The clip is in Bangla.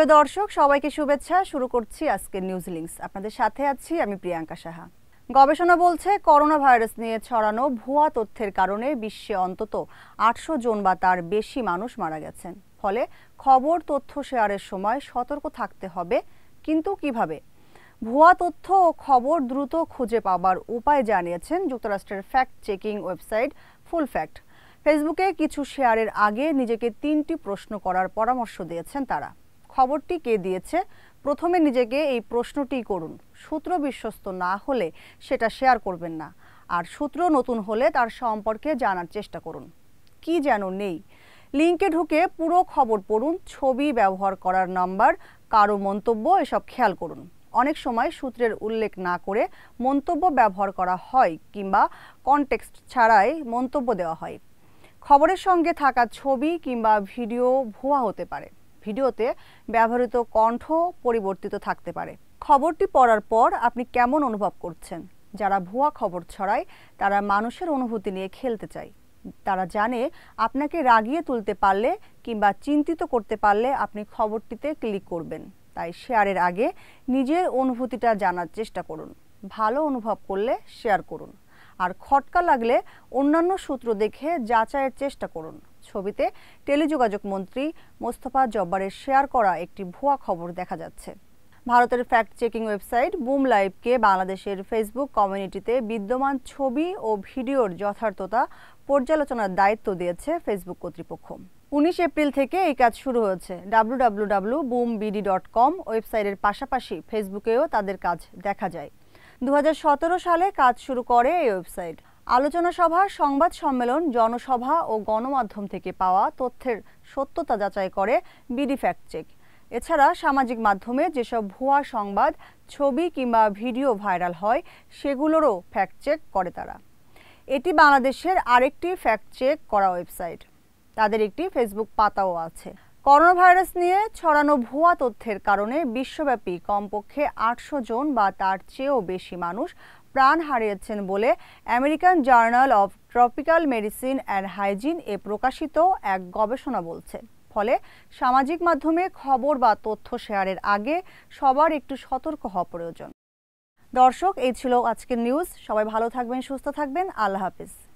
প্রিয় দর্শক সবাইকে শুভেচ্ছা শুরু করছি আজকের নিউজ লিঙ্কস আপনাদের সাথে আছি আমি প্রিয়াঙ্কা সাহা গবেষণা বলছে করোনা ভাইরাস নিয়ে ছড়ানো ভুয়া তথ্যের কারণে বিশ্বে অন্তত আটশো জন বা তার বেশি মানুষ মারা গেছেন ফলে খবর তথ্য শেয়ারের সময় সতর্ক থাকতে হবে কিন্তু কিভাবে ভুয়া তথ্য ও খবর দ্রুত খুঁজে পাবার উপায় জানিয়েছেন যুক্তরাষ্ট্রের fact checking website full fact ফেসবুকে কিছু শেয়ারের আগে নিজেকে তিনটি প্রশ্ন করার পরামর্শ দিয়েছেন তারা খবরটি কে দিয়েছে প্রথমে নিজেকে এই প্রশ্নটি করুন সূত্র বিশ্বস্ত না হলে সেটা শেয়ার করবেন না আর সূত্র নতুন হলে তার সম্পর্কে জানার চেষ্টা করুন কি যেন নেই লিঙ্কে ঢুকে পুরো খবর পড়ুন ছবি ব্যবহার করার নাম্বার কারো মন্তব্য এসব খেয়াল করুন অনেক সময় সূত্রের উল্লেখ না করে মন্তব্য ব্যবহার করা হয় কিংবা কনটেক্সট ছাড়াই মন্তব্য দেওয়া হয় খবরের সঙ্গে থাকা ছবি কিংবা ভিডিও ভুয়া হতে পারে ভিডিওতে ব্যবহৃত কণ্ঠ পরিবর্তিত থাকতে পারে খবরটি পড়ার পর আপনি কেমন অনুভব করছেন যারা ভুয়া খবর ছড়ায় তারা মানুষের অনুভূতি নিয়ে খেলতে চায় তারা জানে আপনাকে রাগিয়ে তুলতে পারলে কিংবা চিন্তিত করতে পারলে আপনি খবরটিতে ক্লিক করবেন তাই শেয়ারের আগে নিজের অনুভূতিটা জানার চেষ্টা করুন ভালো অনুভব করলে শেয়ার করুন আর খটকা লাগলে অন্যান্য সূত্র দেখে যাচাইয়ের চেষ্টা করুন ছবিতে টেলিযোগাযোগ মন্ত্রী মোস্তফা জব্বারের শেয়ার করা একটি ভুয়া খবর দেখা যাচ্ছে ভারতের ফ্যাক্ট চেকিং ওয়েবসাইট বুম লাইভকে বাংলাদেশের ফেসবুক কমিউনিটিতে বিদ্যমান ছবি ও ভিডিওর যথার্থতা পর্যালোচনার দায়িত্ব দিয়েছে ফেসবুক কর্তৃপক্ষ উনিশ এপ্রিল থেকে এই কাজ শুরু হয়েছে ডাব্লু ওয়েবসাইটের পাশাপাশি ফেসবুকেও তাদের কাজ দেখা যায় দু সালে কাজ শুরু করে এই ওয়েবসাইট আলোচনা সভা সংবাদ সম্মেলন জনসভা ও গণমাধ্যম থেকে পাওয়া তথ্যের সত্যতা যাচাই করে বিডি ফ্যাক্ট চেক এছাড়া সামাজিক মাধ্যমে যেসব ভুয়া সংবাদ ছবি কিংবা ভিডিও ভাইরাল হয় সেগুলোরও ফ্যাক্ট চেক করে তারা এটি বাংলাদেশের আরেকটি ফ্যাক্ট চেক করা ওয়েবসাইট তাদের একটি ফেসবুক পাতাও আছে করোনা ভাইরাস নিয়ে ছড়ানো ভুয়া তথ্যের কারণে বিশ্বব্যাপী কমপক্ষে আটশো জন বা তার চেয়েও বেশি মানুষ প্রাণ হারিয়েছেন বলে American journal of tropical medicine and hygiene এ প্রকাশিত এক গবেষণা বলছে ফলে সামাজিক মাধ্যমে খবর বা তথ্য শেয়ারের আগে সবার একটু সতর্ক হওয়া প্রয়োজন দর্শক এই ছিল আজকের নিউজ সবাই ভালো থাকবেন সুস্থ থাকবেন আল্লাহ হাফিজ